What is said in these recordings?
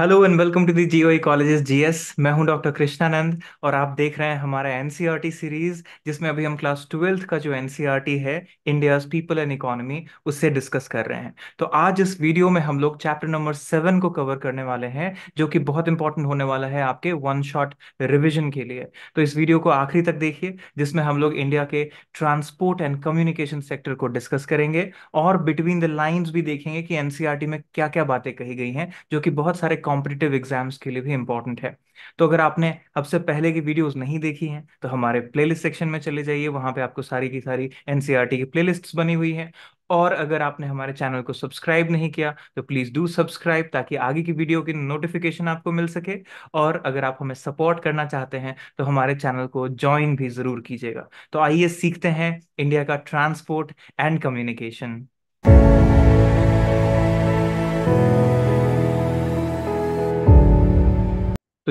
Hello and welcome to the G colleges G S मैं हूं doctor Krishnanand और आप देख रहे हैं हमारा टी सीरीज e जिसमें अभी हम क्लास ट्वेल्थ का जो एनसीईआरटी e है इंडियाज पीपल एंड इकोनॉमी उससे डिस्कस कर रहे हैं तो आज इस वीडियो में हम लोग चैप्टर नंबर सेवन को कवर करने वाले हैं जो कि बहुत इंपॉर्टेंट होने वाला है आपके वन शॉट रिविजन के लिए तो इस वीडियो को आखिरी तक देखिए जिसमें हम लोग इंडिया के ट्रांसपोर्ट एंड कम्युनिकेशन सेक्टर को डिस्कस करेंगे और बिटवीन द लाइन्स भी देखेंगे कि टी e में क्या क्या बातें कही गई हैं जो कि बहुत सारे कॉम्पिटिटिव एग्जाम्स के लिए भी इंपॉर्टेंट है तो अगर आपने अब से पहले की वीडियोस नहीं देखी हैं तो हमारे प्लेलिस्ट सेक्शन में चले जाइए वहां पे आपको सारी की सारी एनसीईआरटी e की प्लेलिस्ट्स बनी हुई हैं और अगर आपने हमारे चैनल को सब्सक्राइब नहीं किया तो प्लीज़ डू सब्सक्राइब ताकि आगे की वीडियो की नोटिफिकेशन आपको मिल सके और अगर आप हमें सपोर्ट करना चाहते हैं तो हमारे चैनल को ज्वाइन भी ज़रूर कीजिएगा तो आइए सीखते हैं इंडिया का ट्रांसपोर्ट एंड कम्युनिकेशन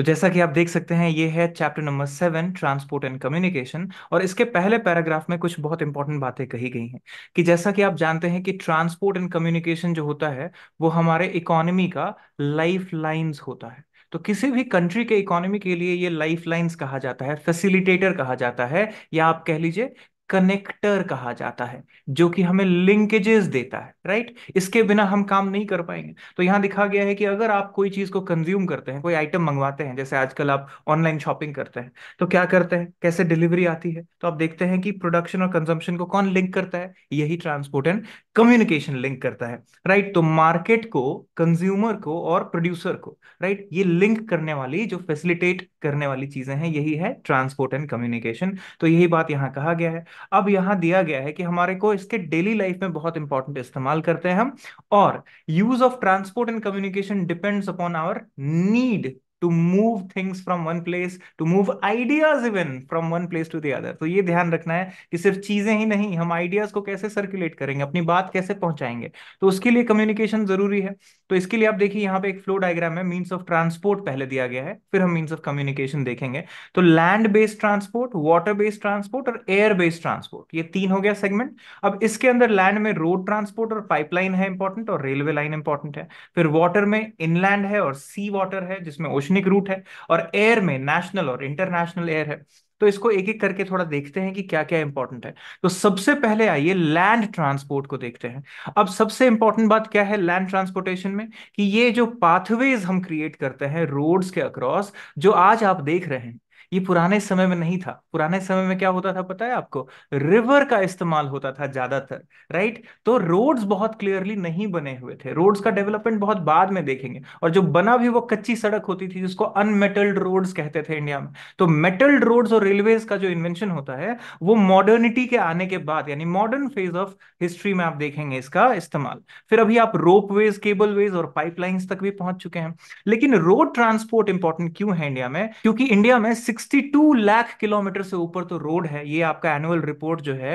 तो जैसा कि आप देख सकते हैं ये है chapter number seven transport and communication और इसके पहले पैराग्राफ में कुछ बहुत इंपॉर्टेंट बातें कही गई हैं कि जैसा कि आप जानते हैं कि ट्रांसपोर्ट एंड कम्युनिकेशन जो होता है वो हमारे इकोनॉमी का लाइफ लाइन्स होता है तो किसी भी कंट्री के इकोनॉमी के लिए ये लाइफ लाइन्स कहा जाता है फैसिलिटेटर कहा जाता है या आप कह लीजिए कनेक्टर कहा जाता है जो कि हमें लिंकेजेस देता है राइट इसके बिना हम काम नहीं कर पाएंगे तो यहां दिखा गया है कि अगर आप कोई चीज को कंज्यूम करते हैं कोई आइटम मंगवाते हैं जैसे आजकल आप ऑनलाइन शॉपिंग करते हैं तो क्या करते हैं कैसे डिलीवरी आती है तो आप देखते हैं कि प्रोडक्शन और कंजम्पशन को कौन लिंक करता है यही ट्रांसपोर्ट एंड कम्युनिकेशन लिंक करता है राइट तो मार्केट को कंज्यूमर को और प्रोड्यूसर को राइट ये लिंक करने वाली जो फैसिलिटेट करने वाली चीजें हैं यही है ट्रांसपोर्ट एंड कम्युनिकेशन तो यही बात यहां कहा गया है अब यहां दिया गया है कि हमारे को इसके डेली लाइफ में बहुत इंपॉर्टेंट इस्तेमाल करते हैं हम और use of transport and communication depends upon our need to move things from one place to move ideas even from one place to the other तो ये ध्यान रखना है कि सिर्फ चीजें ही नहीं हम ideas को कैसे circulate करेंगे अपनी बात कैसे पहुंचाएंगे तो उसके लिए communication जरूरी है तो इसके लिए आप देखिए यहाँ पे एक फ्लो डायग्राम है मीन्स ऑफ ट्रांसपोर्ट पहले दिया गया है फिर हम मीन्स ऑफ कम्युनिकेशन देखेंगे तो land based transport water based transport और एयर बेस्ड ट्रांसपोर्ट ये तीन हो गया सेगमेंट अब इसके अंदर लैंड में रोड ट्रांसपोर्ट और पाइपलाइन है इंपॉर्टेंट और रेलवे लाइन इंपॉर्टेंट है फिर वाटर में इनलैंड है और सी वाटर है जिसमें ओशन ओशनिक रूट है और एयर में नेशनल और इंटरनेशनल एयर है तो इसको एक एक करके थोड़ा देखते हैं कि क्या क्या इंपॉर्टेंट है तो सबसे पहले आइए लैंड ट्रांसपोर्ट को देखते हैं अब सबसे इंपॉर्टेंट बात क्या है लैंड ट्रांसपोर्टेशन में कि ये जो पाथवेज हम क्रिएट करते हैं रोड्स के अक्रॉस जो आज आप देख रहे हैं ये पुराने समय में नहीं था पुराने समय में क्या होता था पता है आपको रिवर का इस्तेमाल होता था ज्यादातर राइट तो रोड्स बहुत क्लियरली नहीं बने हुए थे रोड्स का डेवलपमेंट बहुत बाद में देखेंगे और जो बना भी वो कच्ची सड़क होती थी जिसको अनमेटल्ड रोड्स कहते थे इंडिया में तो मेटल्ड रोड्स और रेलवेज का जो इन्वेंशन होता है वो मॉडर्निटी के आने के बाद यानी मॉडर्न फेज ऑफ हिस्ट्री में आप देखेंगे इसका इस्तेमाल फिर अभी आप रोप केबल वेज और पाइपलाइंस तक भी पहुंच चुके हैं लेकिन रोड ट्रांसपोर्ट इंपॉर्टेंट क्यों है इंडिया में क्योंकि इंडिया में सिक्स 62 लाख किलोमीटर से ऊपर तो रोड है ये आपका एनुअल रिपोर्ट जो है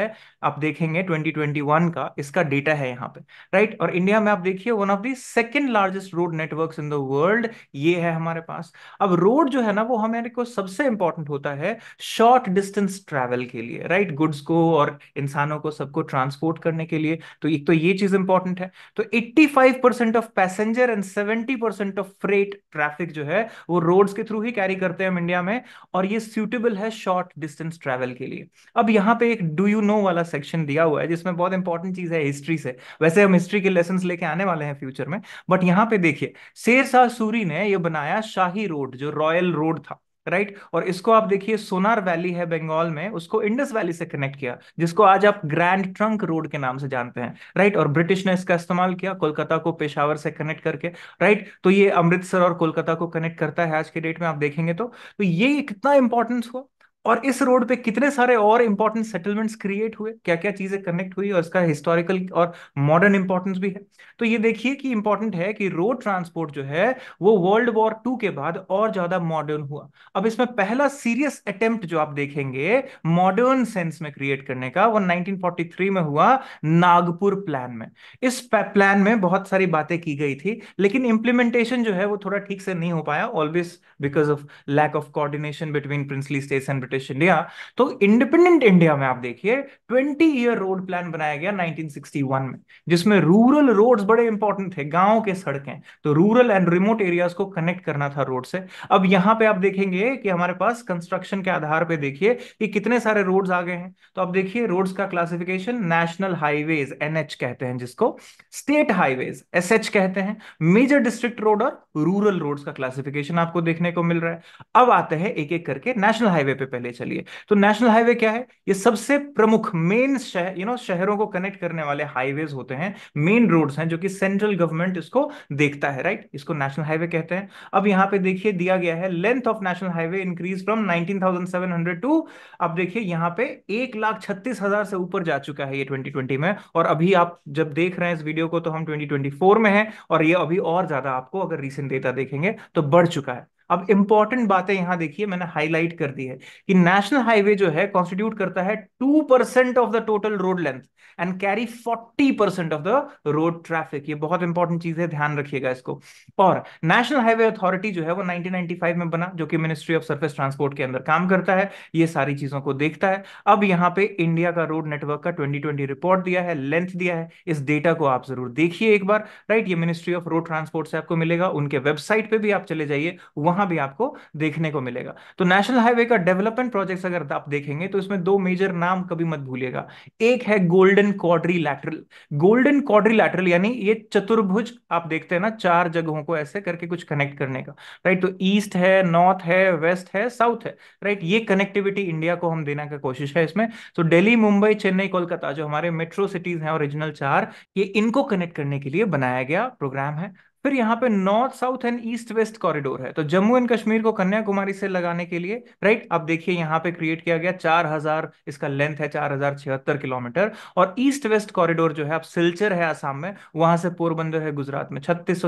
आप देखेंगे 2021 का इसका डेटा है यहाँ पे राइट और इंडिया में आप देखिए one of the second largest road networks in the world ये है हमारे पास अब रोड जो है ना वो हमारे को सबसे इंपॉर्टेंट होता है शॉर्ट डिस्टेंस ट्रैवल के लिए राइट गुड्स को और इंसानों को सबको ट्रांसपोर्ट करने के लिए तो एक तो ये चीज इंपॉर्टेंट है तो eighty of passenger and seventy of freight traffic जो है वो रोड्स के थ्रू ही कैरी करते हैं हम इंडिया में और ये सूटेबल है शॉर्ट डिस्टेंस ट्रैवल के लिए अब यहाँ पे एक डू यू नो वाला सेक्शन दिया हुआ है जिसमें बहुत इंपॉर्टेंट चीज है हिस्ट्री से वैसे हम हिस्ट्री के लेसन लेके आने वाले हैं फ्यूचर में बट यहाँ पे देखिए शेर शाह सूरी ने यह बनाया शाही रोड जो रॉयल रोड था राइट और इसको आप देखिए सोनार वैली है बंगाल में उसको इंडस वैली से कनेक्ट किया जिसको आज आप ग्रैंड ट्रंक रोड के नाम से जानते हैं राइट और ब्रिटिश ने इसका इस्तेमाल किया कोलकाता को पेशावर से कनेक्ट करके राइट तो ये अमृतसर और कोलकाता को कनेक्ट करता है आज के डेट में आप देखेंगे तो, तो ये कितना इंपॉर्टेंस हुआ और इस रोड पे कितने सारे और इंपॉर्टेंट सेटलमेंट्स क्रिएट हुए क्या क्या चीजें कनेक्ट हुई और इसका हिस्टोरिकल और मॉडर्न इंपॉर्टेंस भी है तो ये देखिए कि इंपॉर्टेंट है कि रोड ट्रांसपोर्ट जो है वो वर्ल्ड वॉर टू के बाद और ज्यादा मॉडर्न हुआ अब इसमें पहला सीरियस अटेम्प्ट जो आप देखेंगे मॉडर्न सेंस में क्रिएट करने का वो नाइनटीन में हुआ नागपुर प्लान में इस प्लान में बहुत सारी बातें की गई थी लेकिन इंप्लीमेंटेशन जो है वो थोड़ा ठीक से नहीं हो पाया always because of lack of coordination between princely states and British India तो इंडिपेंडेंट इंडिया में आप देखिए ट्वेंटी ईयर रोड प्लान बनाया गया 1961 में जिसमें रूरल रोड्स बड़े इंपॉर्टेंट थे गांव के सड़कें तो रूरल एंड रिमोट एरियाज को कनेक्ट करना था रोड से अब यहां पे आप देखेंगे कि हमारे पास कंस्ट्रक्शन के आधार पर देखिए कि कितने सारे रोड्स आ गए हैं तो आप देखिए रोड्स का क्लासिफिकेशन नेशनल हाईवेज एनएच कहते हैं जिसको स्टेट हाईवेज एसएच कहते हैं मेजर डिस्ट्रिक्ट रोड और रूरल रोड्स का क्लासिफिकेशन आपको देखने को मिल रहा है अब आते हैं एक एक करके नेशनल हाईवे पे पहले ले चलिए तो नेशनल हाईवे क्या है ये सबसे प्रमुख मेन शहर यू नो शहरों को कनेक्ट करने वाले हाईवेज होते हैं मेन रोड्स हैं जो कि सेंट्रल गवर्नमेंट इसको देखता है राइट इसको नेशनल हाईवे कहते हैं अब यहां पे देखिए दिया गया है length of national highway increase from nineteen टू अब देखिए यहां पे एक लाख छत्तीस हजार से ऊपर जा चुका है ये 2020 में और अभी आप जब देख रहे हैं इस वीडियो को तो हम 2024 में हैं और ये अभी और ज्यादा आपको अगर रिसेंट डेटा देखेंगे तो बढ़ चुका है अब इंपॉर्टेंट बातें यहां देखिए मैंने हाईलाइट कर दी है कि नेशनल हाईवे जो है कॉन्स्टिट्यूट करता है two percent of the total road length and carry forty percent of the road traffic ये बहुत इंपॉर्टेंट चीज है ध्यान रखिएगा इसको और नेशनल हाईवे अथॉरिटी जो है वो 1995 में बना जो कि मिनिस्ट्री ऑफ सर्फेस ट्रांसपोर्ट के अंदर काम करता है ये सारी चीजों को देखता है अब यहाँ पे इंडिया का रोड नेटवर्क का ट्वेंटी रिपोर्ट दिया है लेंथ दिया है इस डेटा को आप जरूर देखिए एक बार राइट ये मिनिस्ट्री ऑफ रोड ट्रांसपोर्ट से आपको मिलेगा उनके वेबसाइट पर भी आप चले जाइए वहां वहां भी आपको देखने को मिलेगा तो नेशनल हाईवे का डेवलपमेंट प्रोजेक्ट अगर आप देखेंगे तो इसमें दो मेजर नाम कभी मत भूलिएगा एक है golden quadrilateral golden quadrilateral यानी ये चतुर्भुज आप देखते हैं ना चार जगहों को ऐसे करके कुछ कनेक्ट करने का राइट तो ईस्ट है नॉर्थ है वेस्ट है साउथ है राइट ये कनेक्टिविटी इंडिया को हम देने का कोशिश है इसमें तो डेली मुंबई चेन्नई कोलकाता जो हमारे मेट्रो सिटीज हैं ओरिजिनल चार ये इनको कनेक्ट करने के लिए बनाया गया प्रोग्राम है फिर यहाँ पे north south and east west corridor है तो जम्मू एंड कश्मीर को कन्याकुमारी से लगाने के लिए राइट अब देखिए यहाँ पे क्रिएट किया गया 4000 इसका लेंथ है 4076 किलोमीटर और ईस्ट वेस्ट कॉरिडोर जो है अब सिलचर है आसाम में वहां से पोरबंदर है गुजरात में छत्तीस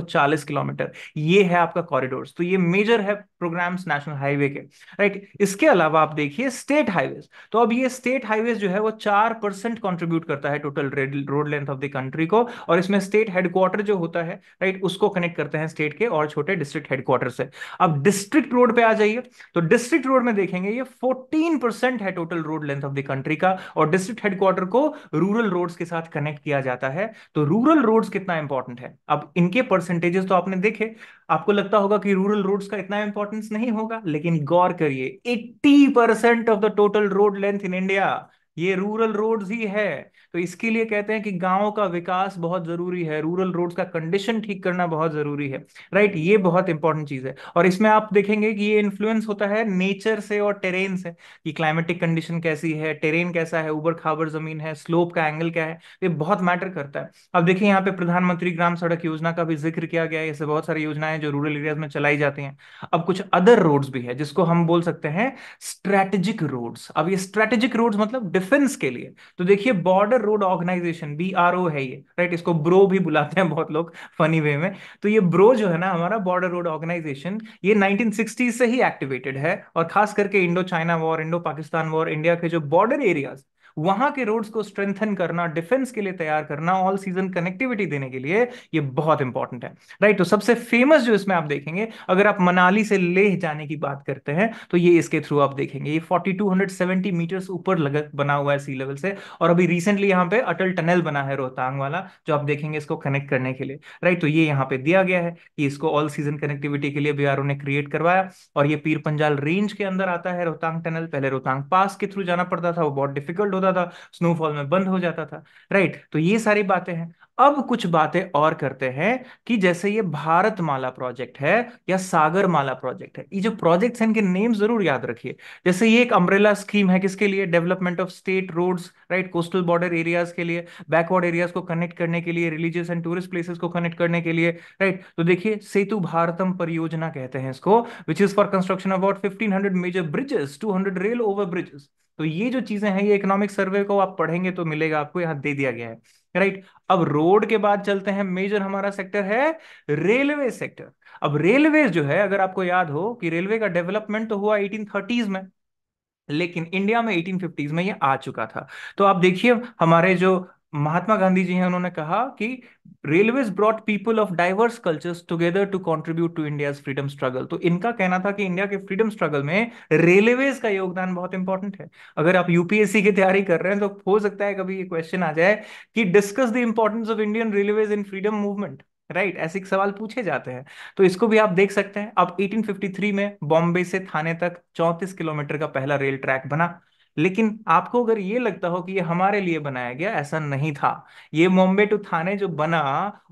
किलोमीटर ये है आपका कॉरिडोर तो ये मेजर है प्रोग्राम नेशनल हाईवे के राइट इसके अलावा आप देखिए स्टेट हाईवे तो अब ये स्टेट हाईवे जो है वो चार परसेंट कॉन्ट्रीब्यूट करता है total road length of the country को और इसमें स्टेट हेडक्वार्टर जो होता है राइट उसको उसको कनेक्ट करते हैं स्टेट के और छोटे डिस्ट्रिक्ट हेडक्वार्टर से अब डिस्ट्रिक्ट रोड पे आ जाइए तो डिस्ट्रिक्ट रोड में देखेंगे ये 14% है total road length of the country का और डिस्ट्रिक्ट हेडक्वार्टर को रूरल रोड्स के साथ कनेक्ट किया जाता है तो रूरल रोड्स कितना इंपॉर्टेंट है अब इनके परसेंटेजेस तो आपने देखे आपको लगता होगा कि रूरल रोड्स का इतना इंपॉर्टेंस नहीं होगा लेकिन गौर करिए 80% of the total road length in India ये रूरल रोड्स ही है तो इसके लिए कहते हैं कि गांवों का विकास बहुत जरूरी है रूरल रोड का कंडीशन ठीक करना बहुत जरूरी है राइट ये बहुत इंपॉर्टेंट चीज है और इसमें आप देखेंगे कि ये इन्फ्लुएंस होता है नेचर से और टेरेन से कि क्लाइमेटिक कंडीशन कैसी है टेरेन कैसा है उबर खाबर जमीन है स्लोप का एंगल क्या है ये बहुत मैटर करता है अब देखिए यहाँ पे प्रधानमंत्री ग्राम सड़क योजना का भी जिक्र किया गया है ऐसे बहुत सारी योजनाएं जो रूरल एरियाज में चलाई जाती हैं अब कुछ अदर रोड्स भी है जिसको हम बोल सकते हैं स्ट्रैटेजिक रोड्स अब ये स्ट्रेटेजिक रोड्स मतलब डिफेंस के लिए तो देखिए border border road organisation B R O है ये राइट इसको ब्रो भी बुलाते हैं बहुत लोग फनी वे में तो ये ब्रो जो है ना हमारा बॉर्डर रोड ऑर्गेनाइजेशन ये नाइनटीन से ही एक्टिवेटेड है और खास करके Indo China war Indo Pakistan war India के जो बॉर्डर एरियाज वहां के रोड्स को स्ट्रेंथन करना डिफेंस के लिए तैयार करना ऑल सीजन कनेक्टिविटी देने के लिए ये बहुत इंपॉर्टेंट है राइट तो सबसे फेमस जो इसमें आप देखेंगे अगर आप मनाली से लेह जाने की बात करते हैं तो ये इसके थ्रू आप देखेंगे ये 4270 मीटर्स ऊपर लगक बना हुआ है सी लेवल से और अभी रिसेंटली यहाँ पे अटल टनल बना है रोहतांग वाला जो आप देखेंगे इसको कनेक्ट करने के लिए राइट तो ये यहाँ पे दिया गया है कि इसको ऑल सीजन कनेक्टिविटी के लिए बी ने क्रिएट करवाया और ये पीर पंजाल रेंज के अंदर आता है रोहतांग टनल पहले रोहतांग पास के थ्रू जाना पड़ता था वो बहुत डिफिकल्ट होता होता था स्नोफॉल में बंद हो जाता था राइट तो ये सारी बातें हैं अब कुछ बातें और करते हैं कि जैसे ये भारत माला प्रोजेक्ट है या सागर माला प्रोजेक्ट है ये जो प्रोजेक्ट्स हैं इनके नेम जरूर याद रखिए जैसे ये एक अम्ब्रेला स्कीम है किसके लिए development of state roads right coastal border areas के लिए बैकवर्ड एरियाज को कनेक्ट करने के लिए रिलीजियस एंड टूरिस्ट प्लेसेस को कनेक्ट करने के लिए राइट तो देखिए सेतु भारतम परियोजना कहते हैं इसको which is for construction about fifteen hundred major bridges two hundred rail over bridges तो ये जो चीजें हैं ये इकोनॉमिक सर्वे को आप पढ़ेंगे तो मिलेगा आपको यहाँ दे दिया गया है राइट अब रोड के बाद चलते हैं मेजर हमारा सेक्टर है रेलवे सेक्टर अब रेलवे जो है अगर आपको याद हो कि रेलवे का डेवलपमेंट तो हुआ एटीन में लेकिन इंडिया में 1850s में ये आ चुका था तो आप देखिए हमारे जो महात्मा गांधी जी हैं उन्होंने कहा कि railways brought people of diverse cultures together to contribute to India freedom struggle तो इनका कहना था कि इंडिया के फ्रीडम स्ट्रगल में रेलवेज का योगदान बहुत इंपॉर्टेंट है अगर आप यूपीएससी की तैयारी कर रहे हैं तो हो सकता है कभी ये क्वेश्चन आ जाए कि discuss the importance of Indian railways in freedom movement right ऐसे सवाल पूछे जाते हैं तो इसको भी आप देख सकते हैं अब 1853 में बॉम्बे से थाने तक 34 किलोमीटर का पहला रेल ट्रैक बना लेकिन आपको अगर ये लगता हो कि ये हमारे लिए बनाया गया ऐसा नहीं था ये मुंबई टू थाने जो बना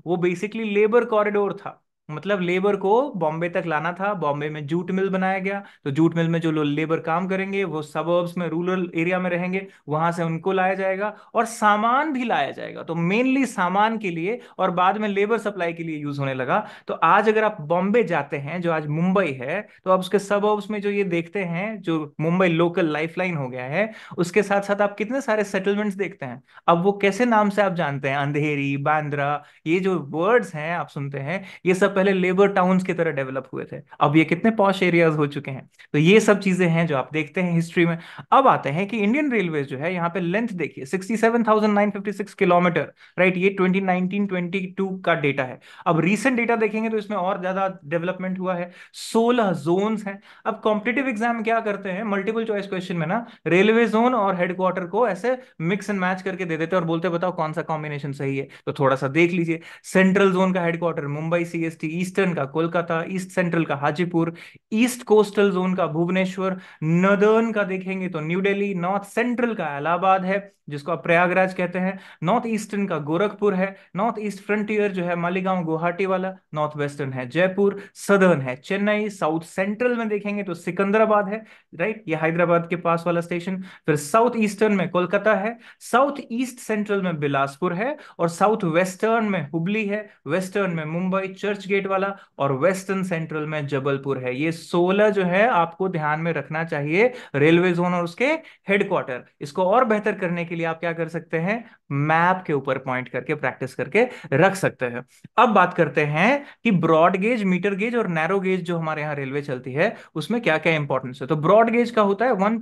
वो बेसिकली लेबर कॉरिडोर था मतलब लेबर को बॉम्बे तक लाना था बॉम्बे में जूट मिल बनाया गया तो जूट मिल में जो लोग लेबर काम करेंगे वो सबर्ब्स में रूरल एरिया में रहेंगे वहां से उनको लाया जाएगा और सामान भी लाया जाएगा तो मेनली सामान के लिए और बाद में लेबर सप्लाई के लिए यूज होने लगा तो आज अगर आप बॉम्बे जाते हैं जो आज मुंबई है तो आप उसके सबर्ब्स में जो ये देखते हैं जो मुंबई लोकल लाइफ हो गया है उसके साथ साथ आप कितने सारे सेटलमेंट्स देखते हैं अब वो कैसे नाम से आप जानते हैं अंधेरी बांद्रा ये जो वर्ड्स हैं आप सुनते हैं ये सब पहले लेबर टाउन्स की तरह डेवलप हुए थे अब ये कितने पॉश एरियाज हो चुके हैं तो ये सब चीजें हैं जो आप देखते हैं हिस्ट्री में अब आते हैं कि इंडियन रेलवे जो है यहाँ पे लेंथ देखिए sixty seven thousand nine fifty six kilometre right ये ट्वेंटी नाइनटीन ट्वेंटी टू का डेटा है अब रिसेंट डेटा देखेंगे तो इसमें और ज्यादा डेवलपमेंट हुआ है सोलह जोन है अब कॉम्पिटेटिव एग्जाम क्या करते हैं मल्टीपल चॉइस क्वेश्चन में ना रेलवे जोन और हेडक्वार्टर को ऐसे मिक्स एंड मैच करके दे देते हैं और बोलते बताओ कौन सा कॉम्बिनेशन सही है तो थोड़ा सा देख लीजिए सेंट्रल जोन का हेडक्वार्टर मुंबई सीएसटी ईस्टर्न का कोलकाता ईस्ट सेंट्रल का हाजीपुर ईस्ट कोस्टल जोन का भुवनेश्वर नदर्न का देखेंगे तो न्यू दिल्ली नॉर्थ सेंट्रल का इलाहाबाद है जिसको आप प्रयागराज कहते हैं नॉर्थ ईस्टर्न का गोरखपुर है नॉर्थ ईस्ट फ्रंटियर जो है मालीगांव गुवाहाटी वाला नॉर्थ वेस्टर्न है जयपुर सदर्न है चेन्नई साउथ सेंट्रल में देखेंगे तो सिकंदराबाद है राइट ये हैदराबाद के पास वाला स्टेशन फिर साउथ ईस्टर्न में कोलकाता है साउथ ईस्ट सेंट्रल में बिलासपुर है और साउथ वेस्टर्न में हुबली है वेस्टर्न में मुंबई चर्च गेट डिफ्रेंशिएट वाला और वेस्टर्न सेंट्रल में जबलपुर है ये सोलह जो है आपको ध्यान में रखना चाहिए रेलवे जोन और उसके हेडक्वार्टर इसको और बेहतर करने के लिए आप क्या कर सकते हैं मैप के ऊपर पॉइंट करके प्रैक्टिस करके रख सकते हैं अब बात करते हैं कि ब्रॉड गेज मीटर गेज और नैरो गेज जो हमारे यहाँ रेलवे चलती है उसमें क्या क्या इंपॉर्टेंस है तो ब्रॉड गेज का होता है वन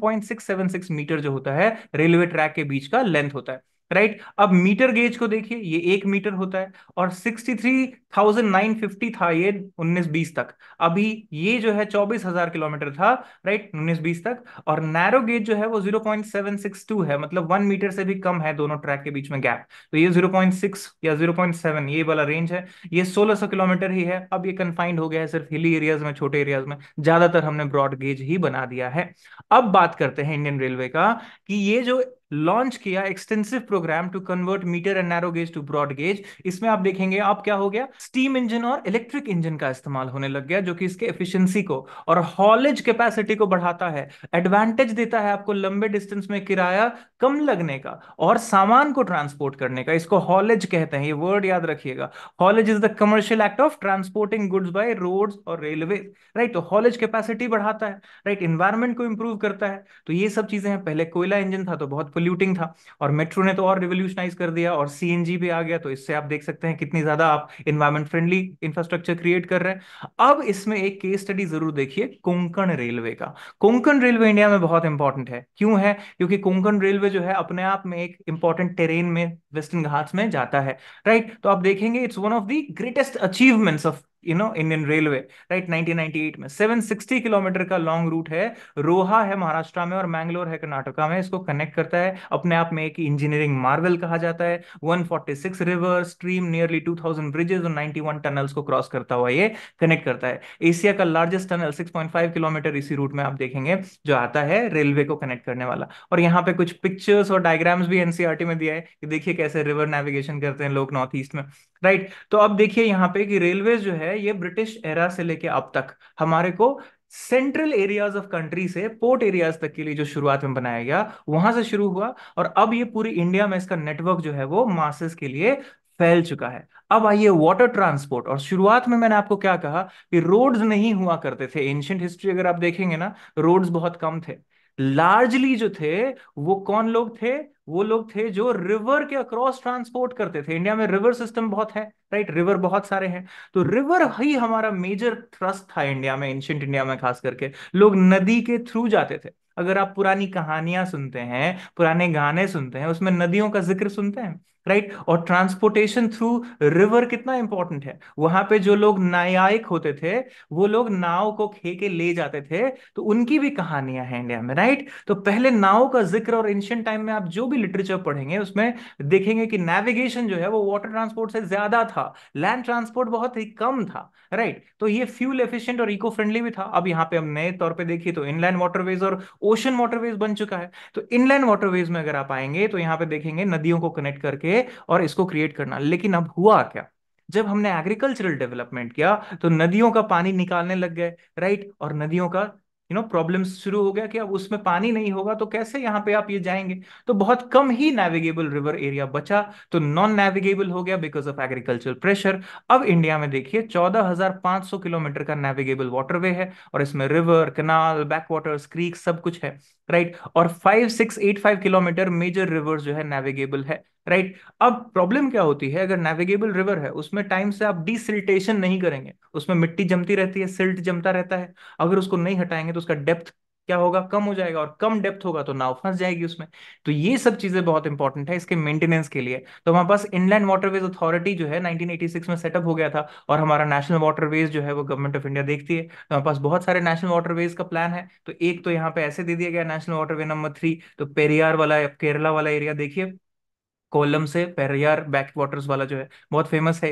मीटर जो होता है रेलवे ट्रैक के बीच का लेंथ होता है राइट अब मीटर गेज को देखिए ये एक मीटर होता है और 63,950 था ये 19-20 तक अभी ये जो है 24,000 किलोमीटर था राइट 19-20 तक और नैरो गेज जो है वो 0.762 है मतलब वन मीटर से भी कम है दोनों ट्रैक के बीच में गैप तो ये 0.6 या 0.7 ये वाला रेंज है ये 1600 किलोमीटर ही है अब ये कन्फाइंड हो गया है सिर्फ हिली एरियाज में छोटे एरियाज में ज्यादातर हमने ब्रॉड गेज ही बना दिया है अब बात करते हैं इंडियन रेलवे का कि ये जो लॉन्च किया extensive programme to convert metre and narrow gauge to broad gauge इसमें आप देखेंगे अब क्या हो गया स्टीम इंजन और इलेक्ट्रिक इंजन का इस्तेमाल होने लग गया जो कि इसके एफिशिएंसी को और हॉलेज कैपेसिटी को बढ़ाता है एडवांटेज देता है आपको लंबे डिस्टेंस में किराया कम लगने का और सामान को ट्रांसपोर्ट करने का इसको हॉलेज कहते हैं ये वर्ड याद रखिएगा haulage is the commercial act of transporting goods by road और रेलवे राइट तो हॉलेज कैपेसिटी बढ़ाता है राइट right? इन्वायरमेंट को इंप्रूव करता है तो ये सब चीजें हैं पहले कोयला इंजन था तो बहुत रिवोल्यूटिंग था और मेट्रो ने तो और रिवोल्यूशनाइज कर दिया और सी भी आ गया तो इससे आप देख सकते हैं कितनी ज्यादा आप इन्वायरमेंट फ्रेंडली इंफ्रास्ट्रक्चर क्रिएट कर रहे हैं अब इसमें एक केस स्टडी जरूर देखिए कोंकण रेलवे का कोंकण रेलवे इंडिया में बहुत इंपॉर्टेंट है क्यों है क्योंकि कोंकण रेलवे जो है अपने आप में एक इंपॉर्टेंट टेरेन में वेस्टर्न घाट्स में जाता है राइट तो आप देखेंगे it's one of the greatest achievements of you know Indian railway right 1998 में 760 किलोमीटर का लॉन्ग रूट है रोहा है महाराष्ट्र में और मैंगलोर है कर्नाटका में इसको कनेक्ट करता है अपने आप में एक इंजीनियरिंग मार्वल कहा जाता है 146 रिवर स्ट्रीम नियरली 2000 ब्रिजेस और 91 टनल्स को क्रॉस करता हुआ ये कनेक्ट करता है एशिया का लार्जेस्ट टनल 6.5 किलोमीटर इसी रूट में आप देखेंगे जो आता है रेलवे को कनेक्ट करने वाला और यहाँ पे कुछ पिक्चर्स और डायग्राम्स भी एनसीआरटी e में दिया है कि देखिए कैसे रिवर नेविगेशन करते हैं लोग नॉर्थ ईस्ट में राइट तो अब देखिए यहाँ पे कि रेलवे जो है ये ब्रिटिश एरा से लेके अब तक हमारे को सेंट्रल एरियाज ऑफ कंट्री से पोर्ट एरियाज तक के लिए जो शुरुआत में बनाया गया वहां से शुरू हुआ और अब ये पूरी इंडिया में इसका नेटवर्क जो है वो मासेस के लिए फैल चुका है अब आइए वाटर ट्रांसपोर्ट और शुरुआत में मैंने आपको क्या कहा कि रोड्स नहीं हुआ करते थे एंशियंट हिस्ट्री अगर आप देखेंगे ना रोड्स बहुत कम थे लार्जली जो थे वो कौन लोग थे वो लोग थे जो रिवर के अक्रॉस ट्रांसपोर्ट करते थे इंडिया में रिवर सिस्टम बहुत है राइट रिवर बहुत सारे हैं तो रिवर ही हमारा मेजर थ्रस्ट था इंडिया में एंशियंट इंडिया में खास करके लोग नदी के थ्रू जाते थे अगर आप पुरानी कहानियां सुनते हैं पुराने गाने सुनते हैं उसमें नदियों का जिक्र सुनते हैं राइट right? और ट्रांसपोर्टेशन थ्रू रिवर कितना इंपॉर्टेंट है वहां पे जो लोग न्यायिक होते थे वो लोग नाव को खे के ले जाते थे तो उनकी भी कहानियां हैं इंडिया में राइट right? तो पहले नाव का जिक्र और एंशियंट टाइम में आप जो भी लिटरेचर पढ़ेंगे उसमें देखेंगे कि नेविगेशन जो है वो वाटर ट्रांसपोर्ट से ज्यादा था लैंड ट्रांसपोर्ट बहुत ही कम था राइट right? तो ये फ्यूल एफिशियंट और इको फ्रेंडली भी था अब यहाँ पे हम नए तौर पर देखिए तो इनलैंड वाटरवेज और ओशन वाटरवेज बन चुका है तो इनलैंड वाटरवेज में अगर आप आएंगे तो यहाँ पे देखेंगे नदियों को कनेक्ट करके लेके और इसको क्रिएट करना लेकिन अब हुआ क्या जब हमने एग्रीकल्चरल डेवलपमेंट किया तो नदियों का पानी निकालने लग गए राइट और नदियों का यू नो प्रॉब्लम शुरू हो गया कि अब उसमें पानी नहीं होगा तो कैसे यहाँ पे आप ये जाएंगे तो बहुत कम ही नेविगेबल रिवर एरिया बचा तो नॉन नेविगेबल हो गया बिकॉज ऑफ एग्रीकल्चर प्रेशर अब इंडिया में देखिए 14,500 किलोमीटर का नेविगेबल वाटरवे है और इसमें river canal back waters creek सब कुछ है राइट और five six eight five kilometre major rivers जो है नेविगेबल है राइट अब प्रॉब्लम क्या होती है अगर नेविगेबल रिवर है उसमें टाइम से आप डिसिल्टेशन नहीं करेंगे उसमें मिट्टी जमती रहती है सिल्ट जमता रहता है अगर उसको नहीं हटाएंगे तो उसका डेप्थ क्या होगा कम हो जाएगा और कम डेप्थ होगा तो नाव फंस जाएगी उसमें तो ये सब चीजें बहुत इंपॉर्टेंट है इसके मेंटेनेंस के लिए तो हमारे पास इनलैंड वाटरवेज अथॉरिटी जो है 1986 में सेटअप हो गया था और हमारा नेशनल वाटरवेज जो है वो गवर्नमेंट ऑफ इंडिया देखती है तो हमारे पास बहुत सारे नेशनल वाटरवेज का प्लान है तो एक तो यहाँ पे ऐसे दे दिया गया नेशनल वाटरवे नंबर थ्री तो पेरियार वाला केरला वाला एरिया देखिए कोलम से पेरियार बैक वाटर्स वाला जो है बहुत फेमस है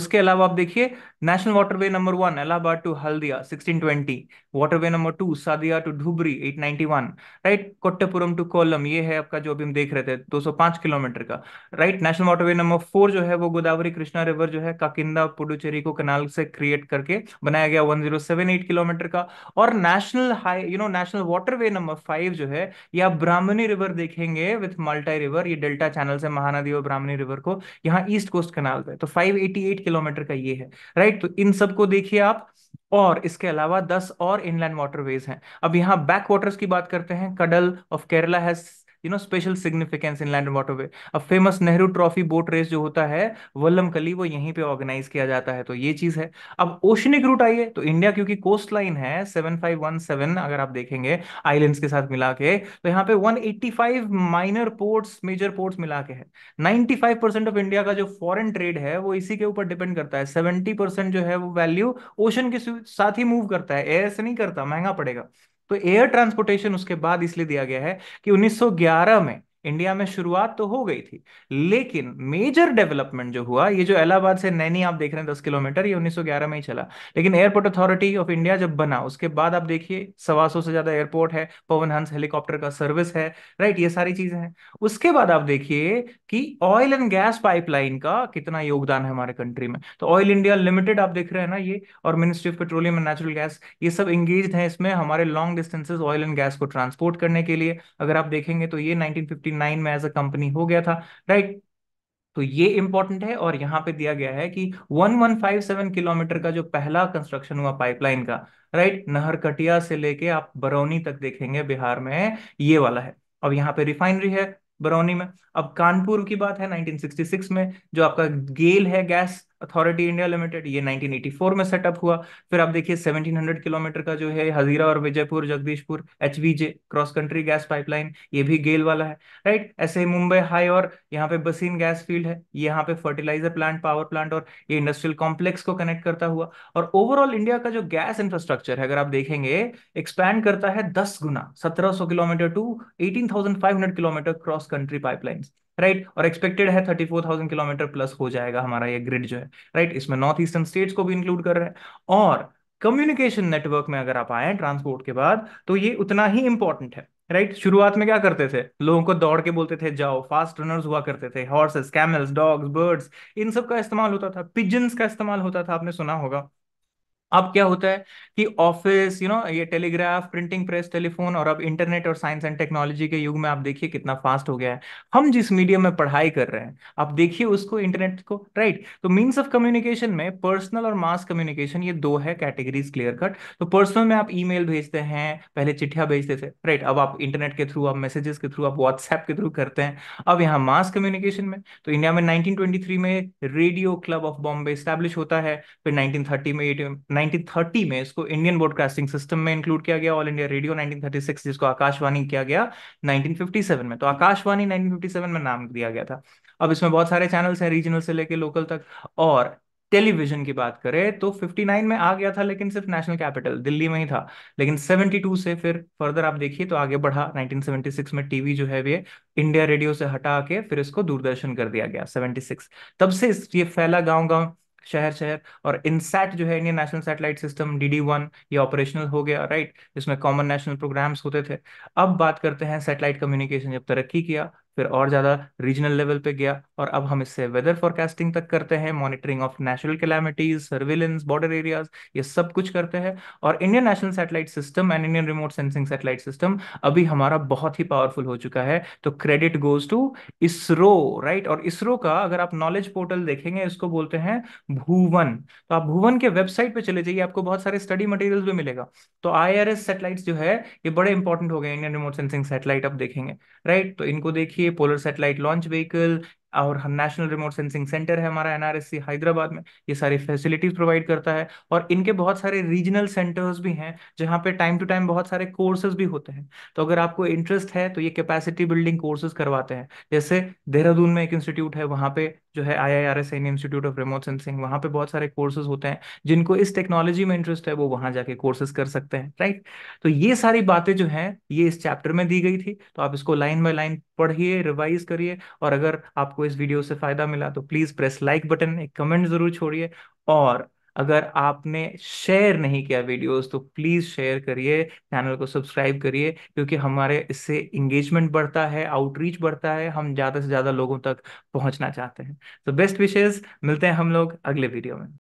उसके अलावा आप देखिए national waterway number one Allahabad to Haldia 1620 waterway number two Sadiya to Dhubri 891 right Kottapuram to Kollam ये है आपका जो अभी हम देख रहे थे 205 किलोमीटर का right national waterway number four जो है वो गोदावरी कृष्णा रिवर जो है काकिदा पुडुचेरी को कनाल से क्रिएट करके बनाया गया वन किलोमीटर का और national high you know national waterway number five जो है यह ब्राह्मणी रिवर देखेंगे विथ माल्टा रिवर ये डेल्टा चैनल से महानदी और ब्राह्मणी रिवर को यहाँ ईस्ट कोस्ट कनाल पे तो 588 किलोमीटर का ये है राइट तो इन सब को देखिए आप और इसके अलावा 10 और इनलैंड वाटरवेज हैं अब यहाँ बैक वाटर्स की बात करते हैं कडल of Kerala has you know special significance in inland waterway अब famous Nehru trophy boat race जो होता है वल्लम कली वो यहीं पे ऑर्गेनाइज किया जाता है तो ये चीज है अब ओशनिक रूट आइए तो इंडिया क्योंकि कोस्ट लाइन है सेवन फाइव वन सेवन अगर आप देखेंगे आइलैंड्स के साथ मिला के तो यहाँ पे one eighty five minor ports major ports मिला के है ninety five percent of India का जो फॉरन ट्रेड है वो इसी के ऊपर डिपेंड करता है सेवेंटी परसेंट जो है वो वैल्यू ओशन के साथ ही मूव करता है एयर से नहीं करता महंगा पड़ेगा तो एयर ट्रांसपोर्टेशन उसके बाद इसलिए दिया गया है कि 1911 में इंडिया में शुरुआत तो हो गई थी लेकिन मेजर डेवलपमेंट जो हुआ ये जो इलाहाबाद से नैनी आप देख रहे हैं दस किलोमीटर ये 1911 में ही चला लेकिन एयरपोर्ट अथॉरिटी ऑफ इंडिया जब बना उसके बाद आप देखिए सवा सौ से ज्यादा एयरपोर्ट है पवन हंस हेलीकॉप्टर का सर्विस है राइट ये सारी चीजें हैं उसके बाद आप देखिए कि ऑयल एंड गैस पाइपलाइन का कितना योगदान है हमारे कंट्री में तो ऑयल इंडिया लिमिटेड आप देख रहे हैं ना ये और ministry of petroleum and natural gas ये सब इंगेज है इसमें हमारे long distances oil and gas को ट्रांसपोर्ट करने के लिए अगर आप देखेंगे तो ये नाइनटीन 1999 में एज अ कंपनी हो गया था राइट तो ये इंपॉर्टेंट है और यहां पे दिया गया है कि 1157 किलोमीटर का जो पहला कंस्ट्रक्शन हुआ पाइपलाइन का राइट नहरकटिया से लेके आप बरौनी तक देखेंगे बिहार में ये वाला है अब यहाँ पे रिफाइनरी है बरौनी में अब कानपुर की बात है 1966 में जो आपका गेल है गैस अथॉरिटी इंडिया लिमिटेड ये 1984 में सेटअप हुआ फिर आप देखिए 1700 किलोमीटर का जो है हजीरा और Vijaypur Jagdishpur H cross country gas pipeline ये भी गेल वाला है राइट ऐसे ही मुंबई हाई और यहाँ पे बसीन गैस फील्ड है यहाँ पे फर्टिलाइजर प्लांट पावर प्लांट और ये इंडस्ट्रियल कॉम्प्लेक्स को कनेक्ट करता हुआ और ओवरऑल इंडिया का जो गैस इंफ्रास्ट्रक्चर है अगर आप देखेंगे एक्सपैंड करता है दस गुना सत्रह kilometre to eighteen kilometre cross country pipelines right और एक्सपेक्टेड है thirty four thousand kilometre plus हो जाएगा हमारा ये ग्रिड जो है राइट इसमें नॉर्थ ईस्टर्न स्टेट्स को भी इंक्लूड कर रहे हैं और कम्युनिकेशन नेटवर्क में अगर आप आए ट्रांसपोर्ट के बाद तो ये उतना ही इंपॉर्टेंट है राइट right? शुरुआत में क्या करते थे लोगों को दौड़ के बोलते थे जाओ फास्ट रनर्स हुआ करते थे हॉर्सेस कैमल्स डॉग्स बर्ड्स इन सब का इस्तेमाल होता था पिजन्स का इस्तेमाल होता था आपने सुना होगा अब क्या होता है कि ऑफिस यू नो ये टेलीग्राफ प्रिंटिंग प्रेस टेलीफोन और अब इंटरनेट और साइंस एंड टेक्नोलॉजी के युग में आप देखिए कितना फास्ट हो गया है हम जिस मीडियम में पढ़ाई कर रहे हैं आप देखिए उसको इंटरनेट को राइट right. तो मीन्स ऑफ कम्युनिकेशन में पर्सनल और मास कम्युनिकेशन ये दो है कैटेगरीज क्लियर कट तो पर्सनल में आप ई भेजते हैं पहले चिट्ठिया भेजते थे राइट right. अब आप इंटरनेट के थ्रू आप मैसेजेस के थ्रू आप व्हाट्सएप के थ्रू करते हैं अब यहाँ मास कम्युनिकेशन में तो इंडिया में नाइनटीन में radio club of Bombay establish होता है फिर नाइनटीन में 1930 में इसको इंडियन ब्रॉडकास्टिंग सिस्टम में इंक्लूड किया गया ऑल इंडिया रेडियो 1936 जिसको आकाशवाणी किया गया 1957 में तो आकाशवाणी 1957 में नाम दिया गया था अब इसमें बहुत सारे चैनल्स हैं रीजनल से लेके लोकल तक और टेलीविजन की बात करें तो 59 में आ गया था लेकिन सिर्फ नेशनल कैपिटल दिल्ली में ही था लेकिन 72 से फिर फर्दर आप देखिए तो आगे बढ़ा 1976 में टीवी जो है ये इंडिया रेडियो से हटा के फिर इसको दूरदर्शन कर दिया गया 76 तब से ये फैला गांव गांव शहर शहर और इनसेट जो है Indian national satellite system D D one ये ऑपरेशनल हो गया राइट जिसमें कॉमन नेशनल प्रोग्राम्स होते थे अब बात करते हैं सैटेलाइट कम्युनिकेशन जब तरक्की किया फिर और ज़्यादा रीजनल लेवल पे गया और अब हम इससे वेदर फोरकास्टिंग तक करते हैं monitoring of natural calamities surveillance border areas ये सब कुछ करते हैं और Indian national satellite system and Indian remote sensing satellite system अभी हमारा बहुत ही पावरफुल हो चुका है तो credit goes to ISRO right और इसरो का अगर आप नॉलेज पोर्टल देखेंगे इसको बोलते हैं भुवन तो आप भुवन के वेबसाइट पे चले जाइए आपको बहुत सारे स्टडी मटेरियल भी मिलेगा तो आई आर एस जो है ये बड़े इंपॉर्टेंट हो गए इंडियन रिमोट सेंसिंग सैटेलाइट आप देखेंगे राइट तो इनको देखिए पोलर सैटेलाइट लॉन्च व्हीकल और हम नेशनल रिमोट सेंसिंग सेंटर है हमारा एनआरएससी हैदराबाद में ये सारी फैसिलिटीज प्रोवाइड करता है और इनके बहुत सारे रीजनल सेंटर्स भी हैं जहाँ पे टाइम टू टाइम बहुत सारे कोर्सेज भी होते हैं तो अगर आपको इंटरेस्ट है तो ये कैपेसिटी बिल्डिंग कोर्सेज करवाते हैं जैसे देहरादून में एक इंस्टीट्यूट है वहाँ पे जो है I I R S N institute of remote sensing वहाँ पे बहुत सारे कोर्सेज होते हैं जिनको इस टेक्नोलॉजी में इंटरेस्ट है वो वहाँ जाके कोर्सेज कर सकते हैं राइट तो ये सारी बातें जो है ये इस चैप्टर में दी गई थी तो आप इसको लाइन बाय लाइन पढ़िए रिवाइज करिए और अगर आपको आपको इस वीडियो से फायदा मिला तो प्लीज प्रेस लाइक बटन एक कमेंट जरूर छोड़िए और अगर आपने शेयर नहीं किया वीडियोस तो प्लीज़ शेयर करिए चैनल को सब्सक्राइब करिए क्योंकि हमारे इससे इंगेजमेंट बढ़ता है आउटरीच बढ़ता है हम ज़्यादा से ज़्यादा लोगों तक पहुंचना चाहते हैं तो बेस्ट विशेष मिलते हैं हम लोग अगले वीडियो में